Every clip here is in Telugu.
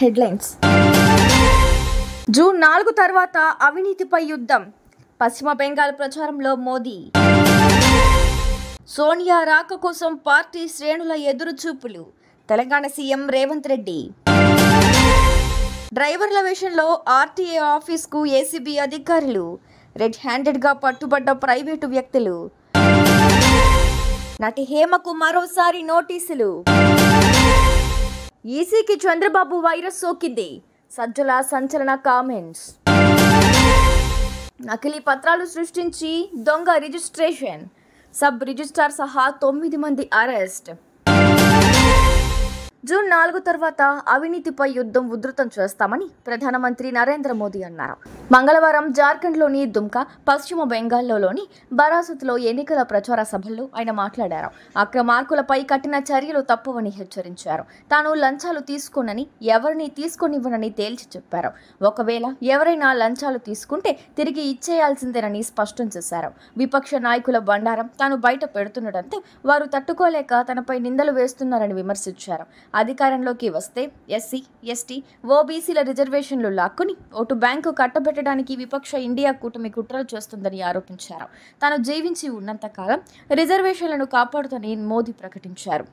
హెడ్లైన్స్ జూన్ నాలుగు తర్వాత అవినీతిపై యుద్ధం పశ్చిమ బెంగాల్ ప్రచారంలో మోదీ సోనియా రాక కోసం పార్టీ శ్రేణుల ఎదురుచూపులు తెలంగాణ సీఎం రేవంత్ రెడ్డి డ్రైవర్ల విషయంలో ఆర్టీఏ ఆఫీస్కు ఏసీబీ అధికారులు రెడ్ హ్యాండెడ్గా పట్టుబడ్డ ప్రైవేటు వ్యక్తులు నటి హేమకు మరోసారి నోటీసులు ఈసీకి చంద్రబాబు వైరస్ సోకింది సజ్జల సంచలన కామెంట్స్ నకిలీ పత్రాలు సృష్టించి దొంగ రిజిస్ట్రేషన్ సబ్ రిజిస్ట్రార్ సహా తొమ్మిది మంది అరెస్ట్ జూన్ నాలుగు తర్వాత అవినీతిపై యుద్ధం ఉధృతం చేస్తామని ప్రధానమంత్రి నరేంద్ర మోదీ అన్నారు మంగళవారం జార్ఖండ్లోని దుమ్కా పశ్చిమ బెంగాల్లోని బరాసత్లో ఎన్నికల ప్రచార సభల్లో ఆయన మాట్లాడారు అక్రమార్కులపై కఠిన చర్యలు తప్పవని హెచ్చరించారు తాను లంచాలు తీసుకోనని ఎవరిని తీసుకొనివ్వనని తేల్చి చెప్పారు ఒకవేళ ఎవరైనా లంచాలు తీసుకుంటే తిరిగి ఇచ్చేయాల్సిందేనని స్పష్టం చేశారు విపక్ష నాయకుల బండారం తాను బయట పెడుతుండటంతో వారు తట్టుకోలేక తనపై నిందలు వేస్తున్నారని విమర్శించారు అధికారంలోకి వస్తే ఎస్సీ ఎస్టీ ఓబీసీల రిజర్వేషన్లు లాక్కుని ఓటు బ్యాంకు కట్టబెట్టడానికి విపక్ష ఇండియా కూటమి కుట్రలు చేస్తుందని ఆరోపించారు తాను జీవించి ఉన్నంతకాలం రిజర్వేషన్లను కాపాడుతని మోదీ ప్రకటించారు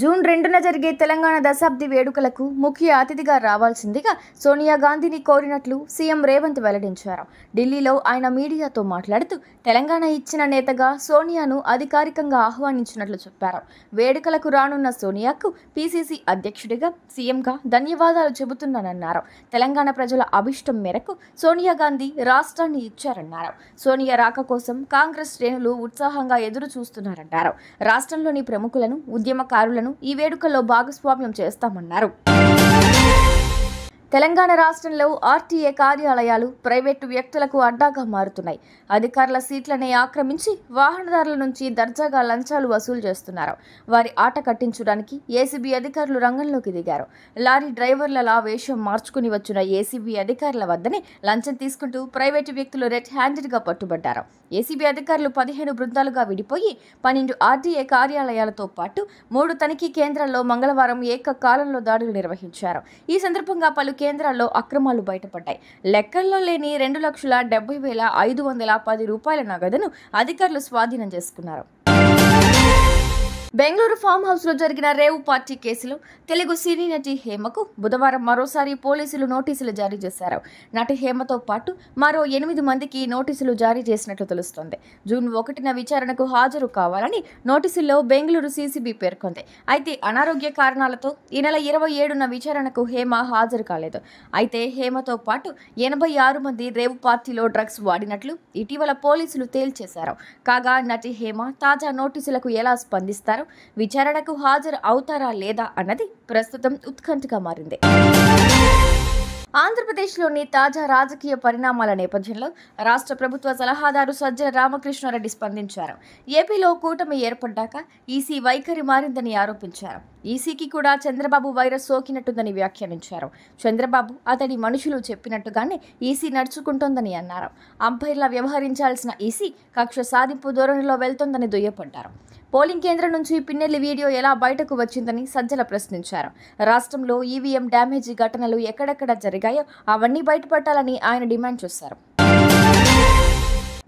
జూన్ రెండున జరిగే తెలంగాణ దశాబ్ది వేడుకలకు ముఖ్య అతిథిగా రావాల్సిందిగా సోనియా గాంధీని కోరినట్లు సీఎం రేవంత్ వెల్లడించారు ఢిల్లీలో ఆయన మీడియాతో మాట్లాడుతూ తెలంగాణ ఇచ్చిన నేతగా సోనియాను అధికారికంగా ఆహ్వానించినట్లు చెప్పారు వేడుకలకు రానున్న సోనియాకు పీసీసీ అధ్యక్షుడిగా సీఎంగా ధన్యవాదాలు చెబుతున్నానన్నారు తెలంగాణ ప్రజల అభిష్టం మేరకు సోనియా గాంధీ రాష్ట్రాన్ని ఇచ్చారన్నారు సోనియా రాక కోసం కాంగ్రెస్ శ్రేణులు ఉత్సాహంగా ఎదురు చూస్తున్నారన్నారు రాష్ట్రంలోని ప్రముఖులను ఉద్యమకారులను ఈ వేడుకల్లో భాగస్వామ్యం చేస్తామన్నారు తెలంగాణ రాష్ట్రంలో ఆర్టీఏ కార్యాలయాలు ప్రైవేటు వ్యక్తులకు అడ్డాగా మారుతున్నాయి అధికారుల సీట్లనే ఆక్రమించి వాహనదారుల నుంచి దర్జాగా లంచాలు వసూలు చేస్తున్నారు వారి ఆట కట్టించడానికి ఏసీబీ అధికారులు రంగంలోకి దిగారు లారీ డ్రైవర్లలా వేషం మార్చుకుని వచ్చిన ఏసీబీ అధికారుల వద్దనే లంచం తీసుకుంటూ ప్రైవేటు వ్యక్తులు రెడ్ హ్యాండెడ్గా పట్టుబడ్డారు ఏసీబీ అధికారులు పదిహేను బృందాలుగా విడిపోయి పన్నెండు ఆర్టీఏ కార్యాలయాలతో పాటు మూడు తనిఖీ కేంద్రాల్లో మంగళవారం ఏకకాలంలో దాడులు నిర్వహించారు ఈ సందర్భంగా పలు కేంద్రాల్లో అక్రమాలు బయటపడ్డాయి లెక్కల్లో లేని రెండు లక్షల డెబ్బై వేల ఐదు వందల పది రూపాయల నగదును అధికారులు స్వాధీనం చేసుకున్నారు బెంగళూరు ఫామ్ హౌస్లో జరిగిన రేవు పార్టీ కేసులో తెలుగు సినీ నటి హేమకు బుధవారం మరోసారి పోలీసులు నోటీసులు జారీ చేశారు నటి హేమతో పాటు మరో ఎనిమిది మందికి నోటీసులు జారీ చేసినట్లు తెలుస్తోంది జూన్ ఒకటిన విచారణకు హాజరు కావాలని నోటీసుల్లో బెంగళూరు సీసీబీ పేర్కొంది అయితే అనారోగ్య కారణాలతో ఈ నెల ఇరవై ఏడున విచారణకు హేమ హాజరు కాలేదు అయితే హేమతో పాటు ఎనభై ఆరు మంది రేవు పార్టీలో డ్రగ్స్ వాడినట్లు ఇటీవల పోలీసులు తేల్చేశారు కాగా నటి హేమ తాజా నోటీసులకు ఎలా స్పందిస్తారు విచారణకు హాజరు అవుతారా లేదా అన్నది ప్రస్తుతం ఉత్కంఠగా మారింది ఆంధ్రప్రదేశ్లోని తాజా రాజకీయ పరిణామాల నేపథ్యంలో రాష్ట్ర ప్రభుత్వ సలహాదారు సజ్జల రామకృష్ణారెడ్డి స్పందించారు ఏపీలో కూటమి ఏర్పడ్డాక ఈసీ వైఖరి మారిందని ఆరోపించారు ఈసీకి కూడా చంద్రబాబు వైరస్ సోకినట్టుందని వ్యాఖ్యానించారు చంద్రబాబు అతడి మనుషులు చెప్పినట్టుగానే ఈసీ నడుచుకుంటోందని అన్నారు అంపైర్లా వ్యవహరించాల్సిన ఈసీ కక్ష సాధింపు ధోరణిలో వెళ్తోందని దుయ్యపడ్డారు పోలింగ్ కేంద్రం నుంచి పిన్నెల్లి వీడియో ఎలా బయటకు వచ్చిందని సజ్జల ప్రశ్నించారు రాష్ట్రంలో ఈవీఎం డ్యామేజీ ఘటనలు ఎక్కడెక్కడ జరిగాయో అవన్నీ బయటపడాలని ఆయన డిమాండ్ చేశారు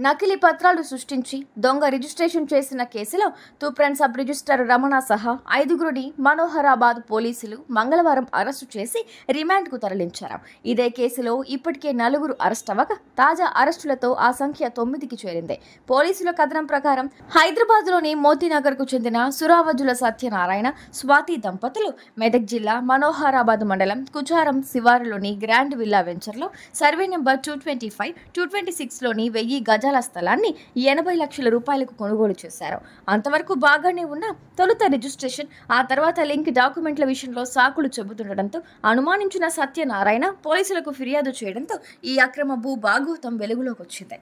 నకిలీ పత్రాలు సృష్టించి దొంగ రిజిస్ట్రేషన్ చేసిన కేసులో తూప్రాన్ సబ్ రిజిస్టర్ రమణ సహా ఐదుగురిని మనోహరాబాద్ పోలీసులు మంగళవారం అరెస్టు చేసి రిమాండ్కు తరలించారు ఇదే కేసులో ఇప్పటికే నలుగురు అరెస్ట్ అవ్వగా తాజా అరెస్టులతో ఆ సంఖ్య తొమ్మిదికి చేరింది పోలీసుల కథనం ప్రకారం హైదరాబాద్లోని మోతీనగర్కు చెందిన సురావజుల సత్యనారాయణ స్వాతి దంపతులు మెదక్ జిల్లా మనోహరాబాద్ మండలం కుచారం శివారులోని గ్రాండ్ విల్లా వెంచర్లో survey number two twenty five two twenty సిక్స్లోని వెయ్యి గజ గజాల స్థలాన్ని ఎనభై లక్షల రూపాయలకు కొనుగోలు చేశారు అంతవరకు బాగానే ఉన్న తొలుత రిజిస్ట్రేషన్ ఆ తర్వాత లింక్ డాక్యుమెంట్ల విషయంలో సాకులు చెబుతుండటంతో అనుమానించిన సత్యనారాయణ పోలీసులకు ఫిర్యాదు చేయడంతో ఈ అక్రమ భూ భాగోతం వెలుగులోకి వచ్చింది